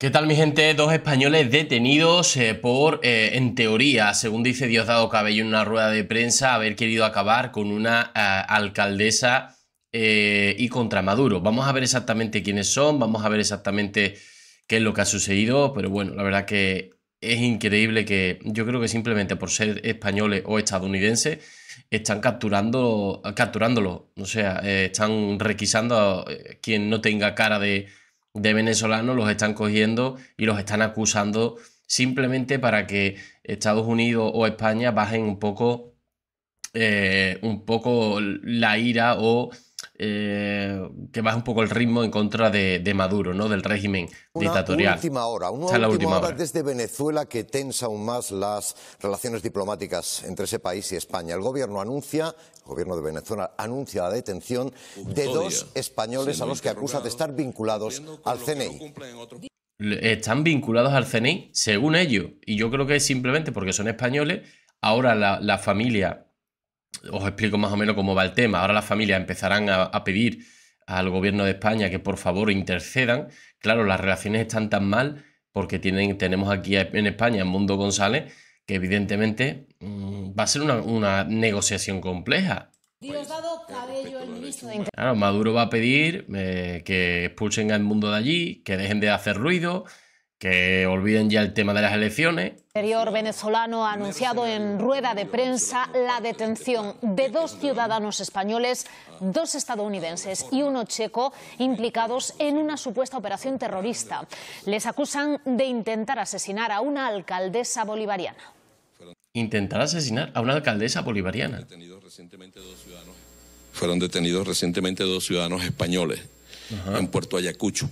¿Qué tal mi gente? Dos españoles detenidos eh, por, eh, en teoría, según dice Diosdado Cabello en una rueda de prensa, haber querido acabar con una eh, alcaldesa y contra Maduro. Vamos a ver exactamente quiénes son, vamos a ver exactamente qué es lo que ha sucedido, pero bueno, la verdad que es increíble que yo creo que simplemente por ser españoles o estadounidenses están capturando, capturándolo, o sea, están requisando a quien no tenga cara de de venezolanos los están cogiendo y los están acusando simplemente para que Estados Unidos o España bajen un poco, eh, un poco la ira o eh, que baja un poco el ritmo en contra de, Maduro, ¿no? del régimen una dictatorial. Última hora, una última, hora, desde Venezuela que tensa aún más las relaciones diplomáticas entre ese país y España. El gobierno anuncia, el gobierno de Venezuela anuncia la detención de dos españoles a los que acusa de estar vinculados al CNI. Están vinculados al CNI, según ellos, y yo creo que es simplemente porque son españoles. Ahora la familia os explico más o menos cómo va el tema. Ahora las familias empezarán a, pedir al gobierno de España que por favor intercedan. Claro, las relaciones están tan mal porque tienen, tenemos aquí en España, el Mundo González, que evidentemente mm, va a ser una, negociación compleja. Claro, Maduro va a pedir eh, que expulsen al mundo de allí, que dejen de hacer ruido, que olviden ya el tema de las elecciones. El interior venezolano ha anunciado en rueda de prensa la detención de dos ciudadanos españoles, dos estadounidenses y uno checo implicados en una supuesta operación terrorista. Les acusan de intentar asesinar a una alcaldesa bolivariana. Intentar asesinar a una alcaldesa bolivariana. Fueron detenidos recientemente dos ciudadanos españoles en Puerto Ayacucho.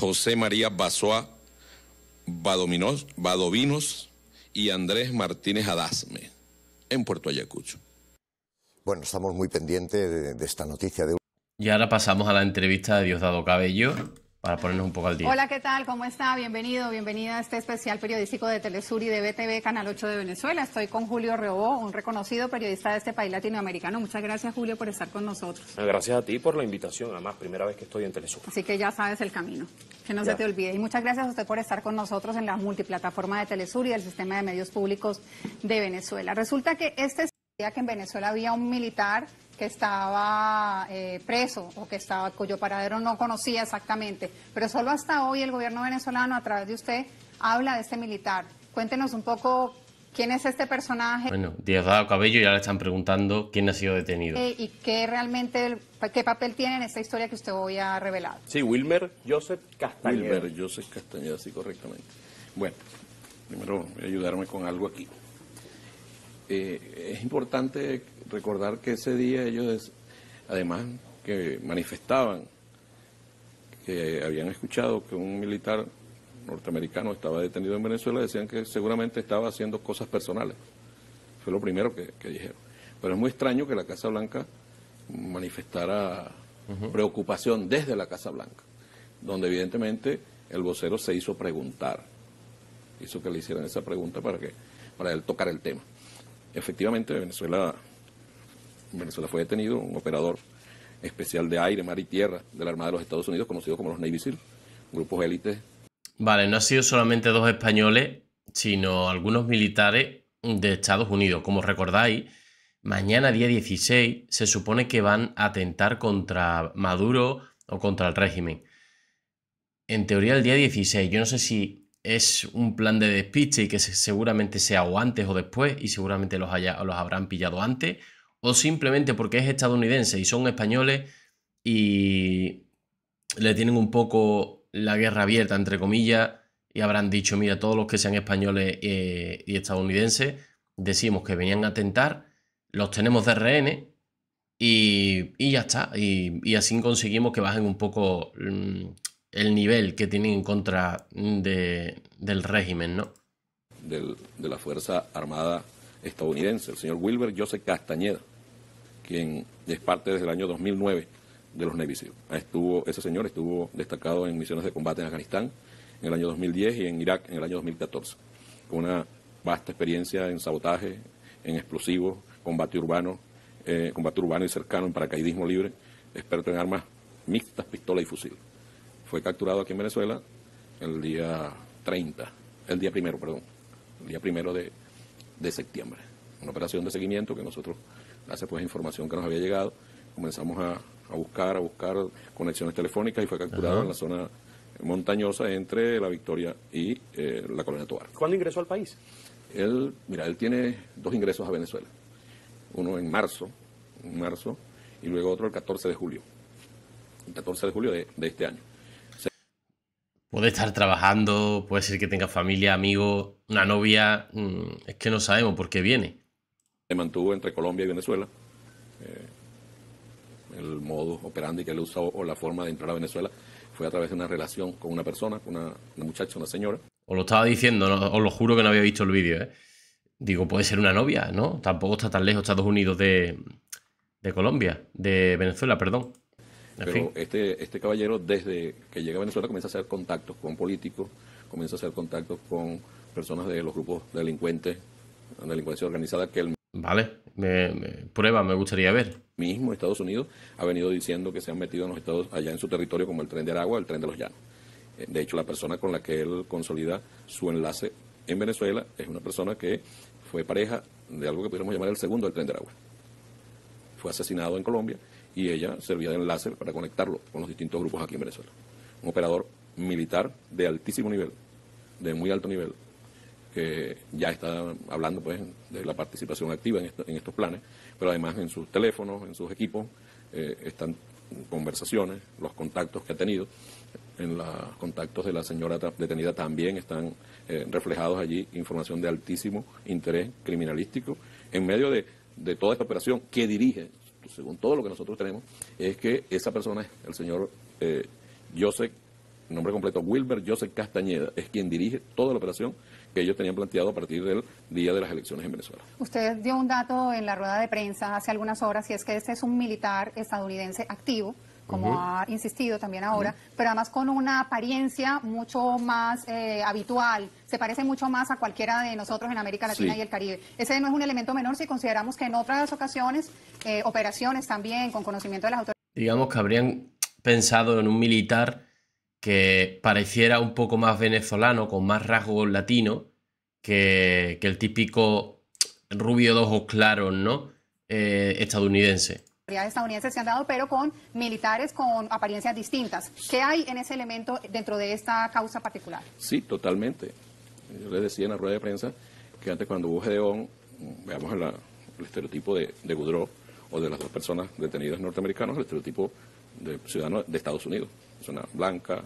José María Basoa Badovinos y Andrés Martínez Adasme, en Puerto Ayacucho. Bueno, estamos muy pendientes de, esta noticia. De... Y ahora pasamos a la entrevista de Diosdado Cabello, para ponernos un poco al día. Hola, ¿qué tal? ¿Cómo está? Bienvenido, bienvenida a este especial periodístico de Telesur y de BTV, Canal 8 de Venezuela. Estoy con Julio Reobó, un reconocido periodista de este país latinoamericano. Muchas gracias, Julio, por estar con nosotros. Ah, gracias a ti por la invitación, además, primera vez que estoy en Telesur. Así que ya sabes el camino, que no se te olvide. Y muchas gracias a usted por estar con nosotros en la multiplataforma de Telesur y del sistema de medios públicos de Venezuela. Resulta que este que en Venezuela había un militar que estaba eh, preso o que estaba cuyo paradero no conocía exactamente, pero solo hasta hoy el gobierno venezolano a través de usted habla de este militar. Cuéntenos un poco quién es este personaje. Bueno, Diego Cabello ya le están preguntando quién ha sido detenido. Eh, y qué realmente qué papel tiene en esta historia que usted hoy ha revelado. Sí, Wilmer Joseph Castañeda. Wilmer Joseph Castañeda, sí, correctamente. Bueno, primero voy a ayudarme con algo aquí. Eh, es importante recordar que ese día ellos, además que manifestaban que habían escuchado que un militar norteamericano estaba detenido en Venezuela, decían que seguramente estaba haciendo cosas personales. Fue lo primero que, dijeron. Pero es muy extraño que la Casa Blanca manifestara preocupación desde la Casa Blanca, donde evidentemente el vocero se hizo preguntar. Hizo que le hicieran esa pregunta para que para él tocar el tema. Efectivamente, Venezuela, Venezuela fue detenido un operador especial de aire, mar y tierra de la Armada de los Estados Unidos, conocido como los Navy SEAL, grupos élites. Vale, no ha sido solamente dos españoles, sino algunos militares de Estados Unidos. Como recordáis, mañana día 16 se supone que van a atentar contra Maduro o contra el régimen. En teoría el día 16, yo no sé si es un plan de despiste y que seguramente sea o antes o después y seguramente los, los habrán pillado antes, o simplemente porque es estadounidense y son españoles y le tienen un poco la guerra abierta, entre comillas, y habrán dicho, mira, todos los que sean españoles eh, y estadounidenses, decimos que venían a atentar, los tenemos de rehén y, ya está, y, así conseguimos que bajen un poco... Mm, el nivel que tiene en contra de, del régimen, ¿no? de la Fuerza Armada estadounidense, el señor Wilber Joseph Castañeda, quien es parte desde el año 2009 de los Navy ah, Estuvo, ese señor estuvo destacado en misiones de combate en Afganistán en el año 2010 y en Irak en el año 2014, con una vasta experiencia en sabotaje, en explosivos, combate urbano, eh, combate urbano y cercano, en paracaidismo libre, experto en armas mixtas, pistola y fusil. Fue capturado aquí en Venezuela el día 30, el día primero, perdón, el día primero de, septiembre. Una operación de seguimiento que nosotros, gracias pues información que nos había llegado, comenzamos a, buscar, a buscar conexiones telefónicas y fue capturado en la zona montañosa entre La Victoria y eh, la Colonia Tuar. ¿Cuándo ingresó al país? Él, mira, él tiene dos ingresos a Venezuela. Uno en marzo, en marzo, y luego otro el 14 de julio. El 14 de julio de este año. Puede estar trabajando, puede ser que tenga familia, amigos, una novia, mm, es que no sabemos por qué viene. Se mantuvo entre Colombia y Venezuela. Eh, el modo operandi que le usó o la forma de entrar a Venezuela fue a través de una relación con una persona, con una, muchacha, una señora. Os lo estaba diciendo, os lo juro que no había visto el vídeo. ¿eh? Digo, puede ser una novia, ¿no? Tampoco está tan lejos Estados Unidos de Colombia, de Venezuela, perdón. Pero este, este caballero, desde que llega a Venezuela, comienza a hacer contactos con políticos, comienza a hacer contactos con personas de los grupos delincuentes, delincuencia organizada que él Vale, me, prueba, me gustaría ver. Mismo Estados Unidos ha venido diciendo que se han metido en los Estados, allá en su territorio, como el tren de Aragua, el tren de los Llanos. Eh, de hecho, la persona con la que él consolida su enlace en Venezuela es una persona que fue pareja de algo que pudiéramos llamar el segundo del tren de Aragua. Fue asesinado en Colombia y ella servía de láser para conectarlo con los distintos grupos aquí en Venezuela. Un operador militar de altísimo nivel, de muy alto nivel, que ya está hablando pues de la participación activa en, estos planes, pero además en sus teléfonos, en sus equipos, eh, están conversaciones, los contactos que ha tenido, en los contactos de la señora detenida también están eh, reflejados allí información de altísimo interés criminalístico en medio de, de toda esta operación que dirige según todo lo que nosotros tenemos, es que esa persona es el señor eh, Joseph, nombre completo, Wilber Joseph Castañeda, es quien dirige toda la operación que ellos tenían planteado a partir del día de las elecciones en Venezuela. Usted dio un dato en la rueda de prensa hace algunas horas y es que este es un militar estadounidense activo como ha insistido también ahora, pero además con una apariencia mucho más eh, habitual, se parece mucho más a cualquiera de nosotros en América Latina y el Caribe. Ese no es un elemento menor si consideramos que en otras ocasiones, eh, operaciones también con conocimiento de las autoridades. Digamos que habrían pensado en un militar que pareciera un poco más venezolano, con más rasgos latinos, que, el típico rubio de ojos claros, ¿no? Eh, estadounidense autoridades estadounidenses se han dado, pero con militares con apariencias distintas. ¿Qué hay en ese elemento dentro de esta causa particular? Sí, totalmente. Yo les decía en la rueda de prensa que antes cuando hubo Gedeón, mm, veamos el, estereotipo de, de Goudreau o de las dos personas detenidas norteamericanos, el estereotipo de ciudadano de Estados Unidos. Persona blanca,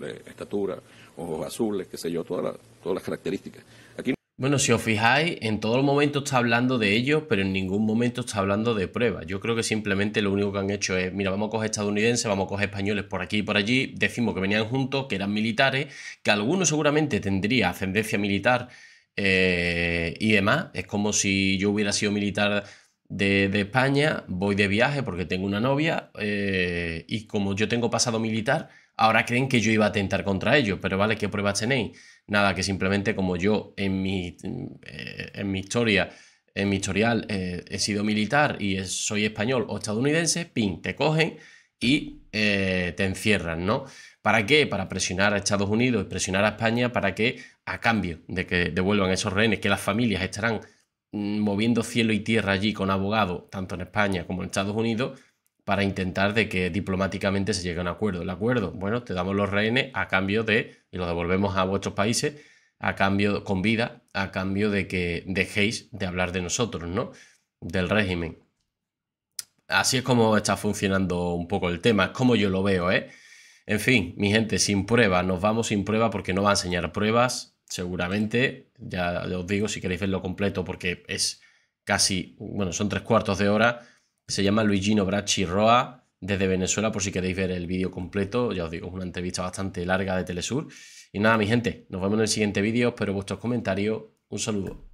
de estatura, ojos azules, qué sé yo, todas las, todas las características. Aquí bueno, si os fijáis, en todo momento está hablando de ellos, pero en ningún momento está hablando de pruebas. Yo creo que simplemente lo único que han hecho es, mira, vamos a coger estadounidenses, vamos a coger españoles por aquí y por allí, decimos que venían juntos, que eran militares, que alguno seguramente tendría ascendencia militar eh, y demás. Es como si yo hubiera sido militar de, España, voy de viaje porque tengo una novia eh, y como yo tengo pasado militar, ahora creen que yo iba a atentar contra ellos, pero vale, ¿qué pruebas tenéis? Nada, que simplemente como yo en mi, eh, en mi historia, en mi historial eh, he sido militar y soy español o estadounidense, pin, te cogen y te encierran, ¿no? ¿Para qué? Para presionar a Estados Unidos y presionar a España para que, a cambio de que devuelvan esos rehenes, que las familias estarán Mm, moviendo cielo y tierra allí con abogados, tanto en España como en Estados Unidos, para intentar de que diplomáticamente se llegue a un acuerdo. El acuerdo, bueno, te damos los rehenes a cambio de, y lo devolvemos a vuestros países, a cambio, con vida, a cambio de que dejéis de hablar de nosotros, ¿no? Del régimen. Así es como está funcionando un poco el tema, es como yo lo veo, ¿eh? En fin, mi gente, sin prueba, nos vamos sin prueba porque no va a enseñar pruebas, seguramente, ya os digo, si queréis verlo completo, porque es casi, bueno, son tres cuartos de hora, se llama Luigino Bracci Roa, desde Venezuela, por si queréis ver el vídeo completo, ya os digo, es una entrevista bastante larga de Telesur. Y nada, mi gente, nos vemos en el siguiente vídeo, espero vuestros comentarios, un saludo.